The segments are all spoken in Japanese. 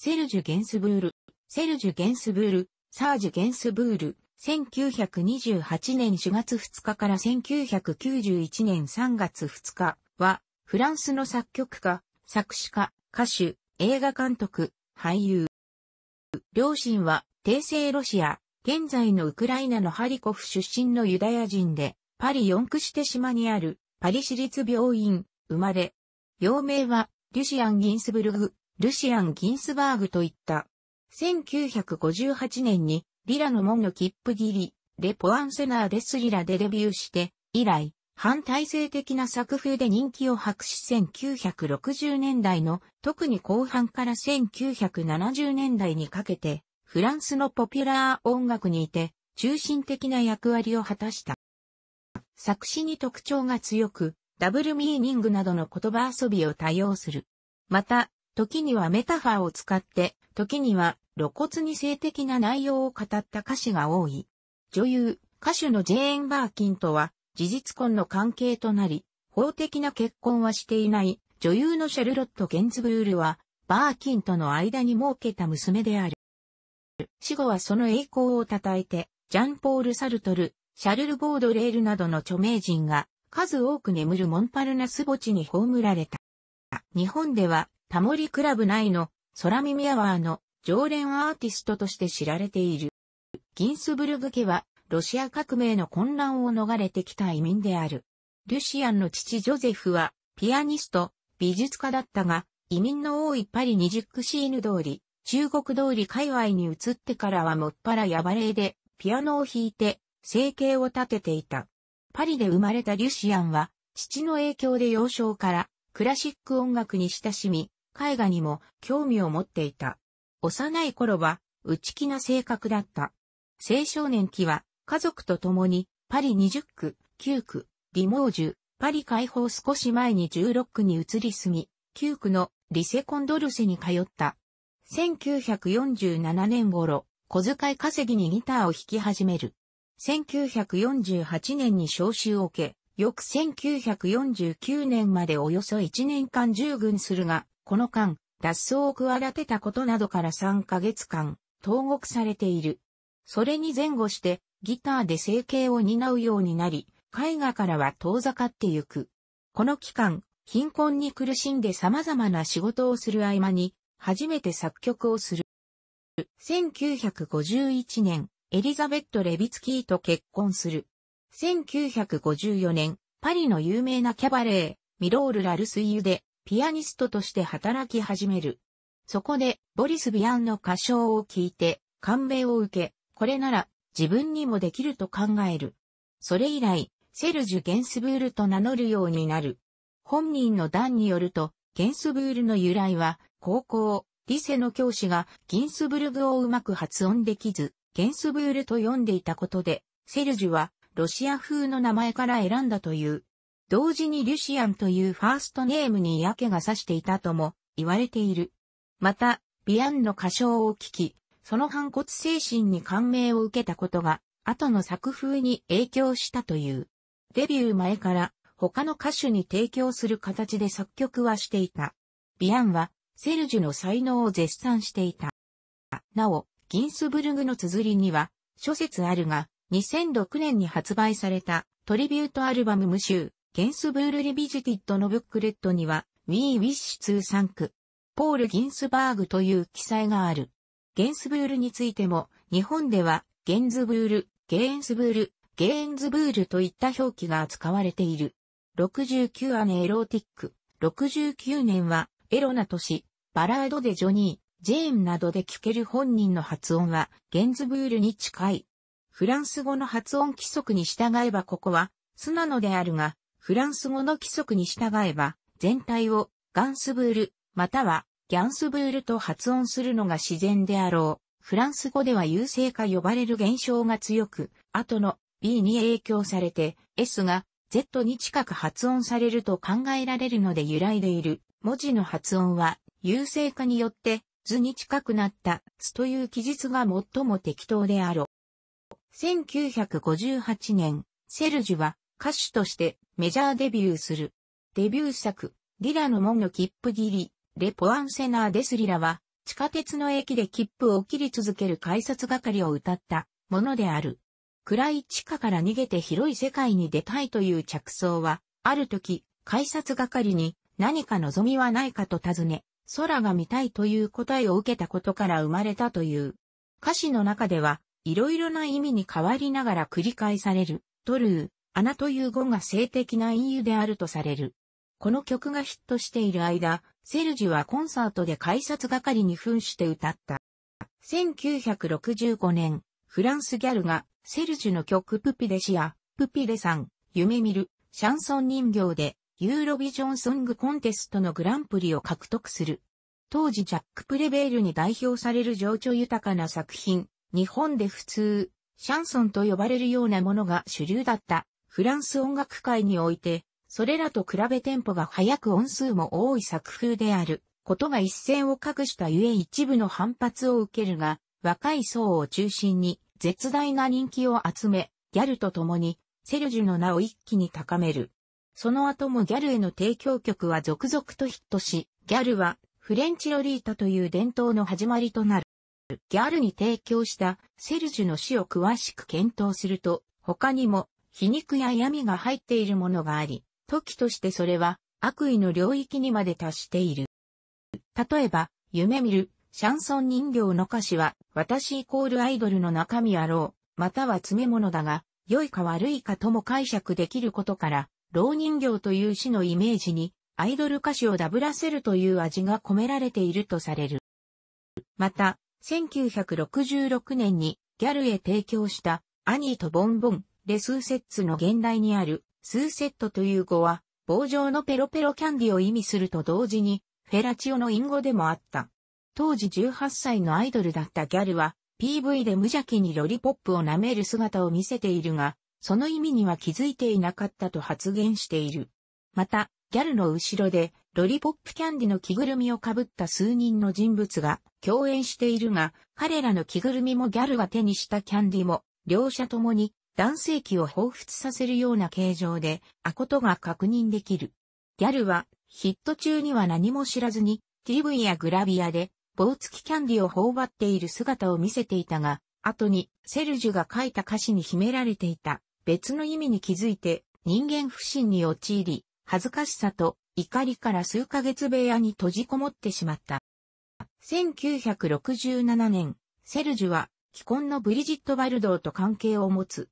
セルジュ・ゲンスブール、セルジュ・ゲンスブール、サージュ・ゲンスブール、1928年4月2日から1991年3月2日は、フランスの作曲家、作詞家、歌手、映画監督、俳優。両親は、帝政ロシア、現在のウクライナのハリコフ出身のユダヤ人で、パリ四駆して島にある、パリ市立病院、生まれ。幼名は、リュシアン・ギンスブルグ、ルシアン・ギンスバーグといった。1958年に、リラの門の切符切り、レ・ポアンセナー・デス・リラでデビューして、以来、反体制的な作風で人気を博し1960年代の特に後半から1970年代にかけてフランスのポピュラー音楽にいて中心的な役割を果たした。作詞に特徴が強くダブルミーニングなどの言葉遊びを多用する。また時にはメタファーを使って、時には露骨に性的な内容を語った歌詞が多い。女優、歌手のジェーン・バーキンとは、事実婚の関係となり、法的な結婚はしていない女優のシャルロット・ゲンズブールは、バーキンとの間に設けた娘である。死後はその栄光を称えて、ジャンポール・サルトル、シャルル・ボードレールなどの著名人が、数多く眠るモンパルナス墓地に葬られた。日本では、タモリクラブ内の空耳アワーの常連アーティストとして知られている。ギンスブルグ家はロシア革命の混乱を逃れてきた移民である。ルシアンの父ジョゼフはピアニスト、美術家だったが、移民の多いパリ二十クシーヌ通り、中国通り界隈に移ってからはもっぱらヤバレーでピアノを弾いて生計を立てていた。パリで生まれたリュシアンは、父の影響で幼少からクラシック音楽に親しみ、絵画にも興味を持っていた。幼い頃は内気な性格だった。青少年期は家族と共にパリ20区、9区、リモージュ、パリ解放少し前に16区に移り住み、9区のリセコンドルセに通った。1947年頃、小遣い稼ぎにギターを弾き始める。1948年に召集を受け、翌1949年までおよそ1年間従軍するが、この間、脱走を企てたことなどから3ヶ月間、投獄されている。それに前後して、ギターで生計を担うようになり、絵画からは遠ざかってゆく。この期間、貧困に苦しんで様々な仕事をする合間に、初めて作曲をする。1951年、エリザベット・レビツキーと結婚する。1954年、パリの有名なキャバレー、ミロール・ラルスイユで、ピアニストとして働き始める。そこで、ボリス・ビアンの歌唱を聞いて、感銘を受け、これなら自分にもできると考える。それ以来、セルジュ・ゲンスブールと名乗るようになる。本人の段によると、ゲンスブールの由来は、高校、リセの教師がギンスブルグをうまく発音できず、ゲンスブールと読んでいたことで、セルジュはロシア風の名前から選んだという。同時にリュシアンというファーストネームに嫌気がさしていたとも言われている。また、ビアンの歌唱を聞き、その反骨精神に感銘を受けたことが、後の作風に影響したという。デビュー前から他の歌手に提供する形で作曲はしていた。ビアンはセルジュの才能を絶賛していた。なお、ギンスブルグの綴りには諸説あるが、2006年に発売されたトリビュートアルバム無臭ゲンスブールリビジティッドのブックレットには、ウィー・ウィッシュ・ツー・サンク、ポール・ギンスバーグという記載がある。ゲンスブールについても、日本では、ゲンズブール、ゲーンスブール、ゲーンズブールといった表記が扱われている。69アネエローティック。69年は、エロな年、バラードでジョニー、ジェーンなどで聞ける本人の発音は、ゲンズブールに近い。フランス語の発音規則に従えばここは、素なのであるが、フランス語の規則に従えば、全体をガンスブール、またはギャンスブールと発音するのが自然であろう。フランス語では優勢化呼ばれる現象が強く、後の B に影響されて S が Z に近く発音されると考えられるので揺らいでいる。文字の発音は優勢化によって図に近くなった図という記述が最も適当であろう。1958年、セルジュは歌手としてメジャーデビューする。デビュー作、リラの門の切符切り、レポアンセナーデスリラは、地下鉄の駅で切符を切り続ける改札係を歌ったものである。暗い地下から逃げて広い世界に出たいという着想は、ある時、改札係に何か望みはないかと尋ね、空が見たいという答えを受けたことから生まれたという。歌詞の中では、いろいろな意味に変わりながら繰り返される、トルー、穴という語が性的な隠喩であるとされる。この曲がヒットしている間、セルジュはコンサートで改札係に扮して歌った。1965年、フランスギャルがセルジュの曲プピレシア、プピレさん、夢見る、シャンソン人形でユーロビジョンソングコンテストのグランプリを獲得する。当時ジャック・プレベールに代表される情緒豊かな作品、日本で普通、シャンソンと呼ばれるようなものが主流だったフランス音楽界において、それらと比べテンポが速く音数も多い作風である、ことが一線を画したゆえ一部の反発を受けるが、若い層を中心に絶大な人気を集め、ギャルと共にセルジュの名を一気に高める。その後もギャルへの提供曲は続々とヒットし、ギャルはフレンチロリータという伝統の始まりとなる。ギャルに提供したセルジュの死を詳しく検討すると、他にも皮肉や闇が入っているものがあり、時としてそれは悪意の領域にまで達している。例えば、夢見る、シャンソン人形の歌詞は、私イコールアイドルの中身あろう、または詰め物だが、良いか悪いかとも解釈できることから、老人形という詩のイメージに、アイドル歌詞をダブらせるという味が込められているとされる。また、1966年にギャルへ提供した、アニーとボンボン、レスーセッツの現代にある、スーセットという語は、棒状のペロペロキャンディを意味すると同時に、フェラチオの隠語でもあった。当時18歳のアイドルだったギャルは、PV で無邪気にロリポップを舐める姿を見せているが、その意味には気づいていなかったと発言している。また、ギャルの後ろで、ロリポップキャンディの着ぐるみをかぶった数人の人物が共演しているが、彼らの着ぐるみもギャルが手にしたキャンディも、両者ともに男性器を彷彿させるような形状で、あことが確認できる。ギャルは、ヒット中には何も知らずに、TV やグラビアで、棒付きキャンディを頬張っている姿を見せていたが、後に、セルジュが書いた歌詞に秘められていた、別の意味に気づいて、人間不信に陥り、恥ずかしさと、怒りから数ヶ月部屋に閉じこもってしまった。1967年、セルジュは、既婚のブリジット・バルドーと関係を持つ。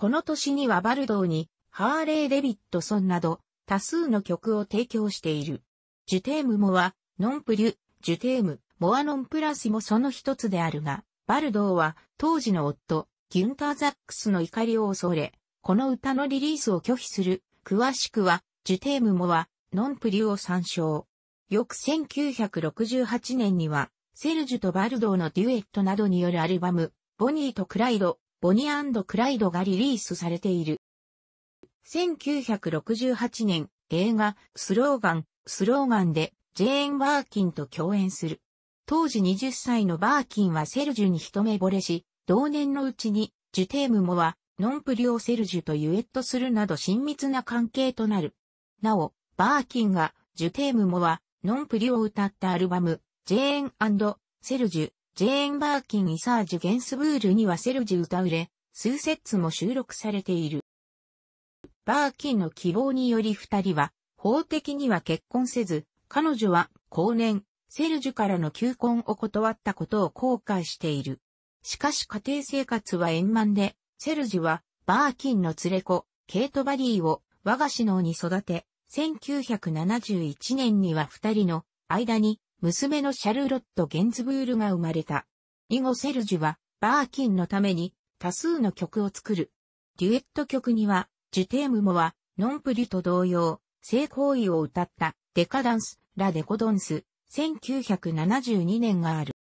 この年にはバルドーに、ハーレー・デビッドソンなど、多数の曲を提供している。ジュテームモは、ノンプリュ、ジュテーム、モアノンプラスもその一つであるが、バルドーは、当時の夫、ギュンター・ザックスの怒りを恐れ、この歌のリリースを拒否する。詳しくは、ジュテームモは、ノンプリュを参照。翌1968年には、セルジュとバルドーのデュエットなどによるアルバム、ボニーとクライド、ボニークライドがリリースされている。1968年、映画、スローガン、スローガンで、ジェーン・バーキンと共演する。当時20歳のバーキンはセルジュに一目惚れし、同年のうちに、ジュテームモは、ノンプリオセルジュとユエットするなど親密な関係となる。なお、バーキンが、ジュテームモは、ノンプリを歌ったアルバム、ジェーンセルジュ、ジェーン・バーキン・イサージュ・ゲンスブールにはセルジュ歌うれ、数節も収録されている。バーキンの希望により二人は、法的には結婚せず、彼女は、後年、セルジュからの求婚を断ったことを後悔している。しかし家庭生活は円満で、セルジュは、バーキンの連れ子、ケイト・バリーを、我が子のに育て、1971年には二人の間に娘のシャルロット・ゲンズブールが生まれた。以後セルジュは、バーキンのために、多数の曲を作る。デュエット曲には、ジュテームモは、ノンプリュと同様、性行為を歌った、デカダンス、ラ・デコドンス、1972年がある。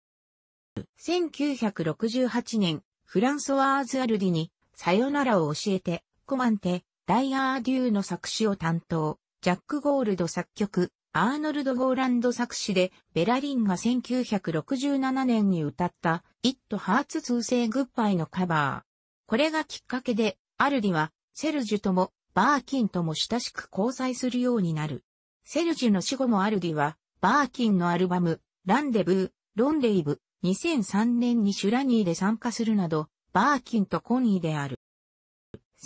1968年、フランソワーズ・アルディに、さよならを教えて、コマンテ、ダイアーデューの作詞を担当、ジャック・ゴールド作曲、アーノルド・ゴーランド作詞で、ベラリンが1967年に歌った、It h ハ r t s to Say Goodbye のカバー。これがきっかけで、アルディは、セルジュとも、バーキンとも親しく交際するようになる。セルジュの死後もアルディは、バーキンのアルバム、ランデブー、ロンレイブ、2003年にシュラニーで参加するなど、バーキンとコニーである。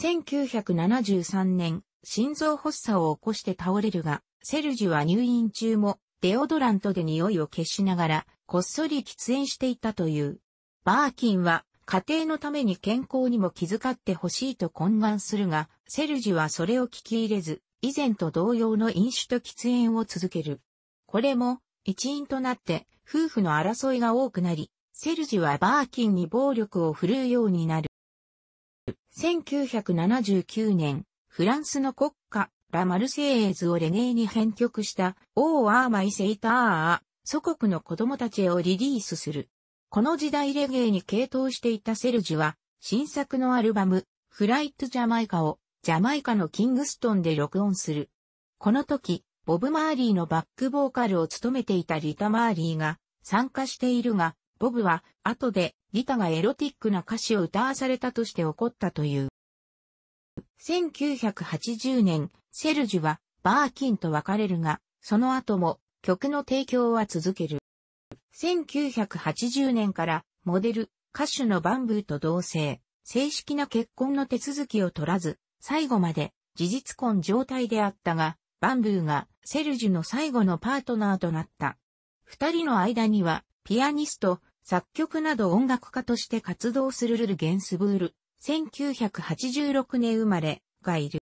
1973年、心臓発作を起こして倒れるが、セルジュは入院中もデオドラントで匂いを消しながら、こっそり喫煙していたという。バーキンは、家庭のために健康にも気遣ってほしいと懇願するが、セルジュはそれを聞き入れず、以前と同様の飲酒と喫煙を続ける。これも、一因となって、夫婦の争いが多くなり、セルジュはバーキンに暴力を振るうようになる。1979年、フランスの国家、ラ・マルセイエズをレゲエに編曲した、オー・アー・マイ・セイター・祖国の子供たちへをリリースする。この時代レゲエに傾倒していたセルジュは、新作のアルバム、フライト・ジャマイカを、ジャマイカのキングストンで録音する。この時、ボブ・マーリーのバックボーカルを務めていたリタ・マーリーが参加しているが、ボブは後でリタがエロティックな歌詞を歌わされたとして怒ったという。1980年、セルジュはバーキンと別れるが、その後も曲の提供は続ける。1980年からモデル、歌手のバンブーと同棲、正式な結婚の手続きを取らず、最後まで事実婚状態であったが、バンブーがセルジュの最後のパートナーとなった。二人の間には、ピアニスト、作曲など音楽家として活動するルル・ゲンスブール、1986年生まれがいる。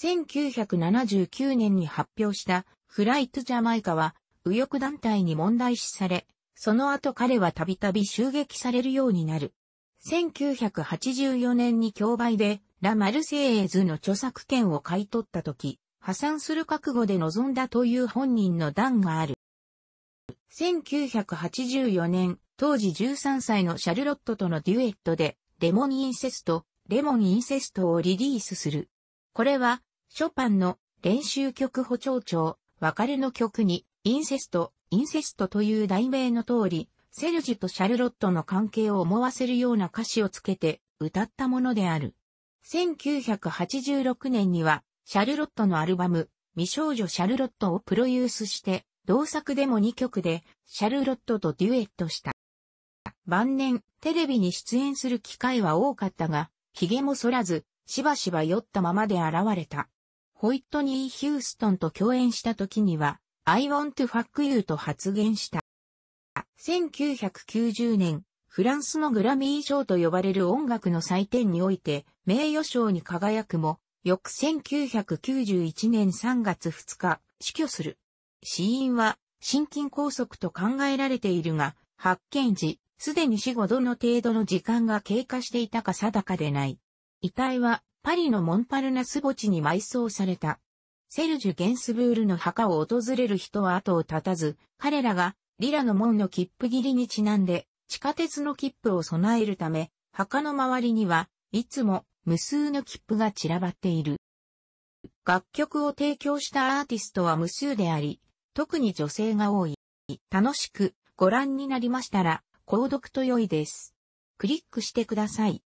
1979年に発表したフライトジャマイカは右翼団体に問題視され、その後彼はたびたび襲撃されるようになる。1984年に競売でラ・マルセイエーズの著作権を買い取った時、破産する覚悟で臨んだという本人の段がある。1984年、当時13歳のシャルロットとのデュエットでレモンインセスト、レモンインセストをリリースする。これは、ショパンの練習曲補聴調、別れの曲に、インセスト、インセストという題名の通り、セルジュとシャルロットの関係を思わせるような歌詞をつけて歌ったものである。1986年には、シャルロットのアルバム、未少女シャルロットをプロデュースして、同作でも2曲で、シャルロットとデュエットした。晩年、テレビに出演する機会は多かったが、髭も剃らず、しばしば酔ったままで現れた。ホイットニー・ヒューストンと共演した時には、I want to fuck you と発言した。1990年、フランスのグラミー賞と呼ばれる音楽の祭典において、名誉賞に輝くも、翌1991年3月2日、死去する。死因は、心筋梗塞と考えられているが、発見時、すでに死後どの程度の時間が経過していたか定かでない。遺体はパリのモンパルナス墓地に埋葬された。セルジュ・ゲンスブールの墓を訪れる人は後を絶たず、彼らがリラの門の切符切りにちなんで地下鉄の切符を備えるため、墓の周りにはいつも無数の切符が散らばっている。楽曲を提供したアーティストは無数であり、特に女性が多い。楽しくご覧になりましたら、購読と良いです。クリックしてください。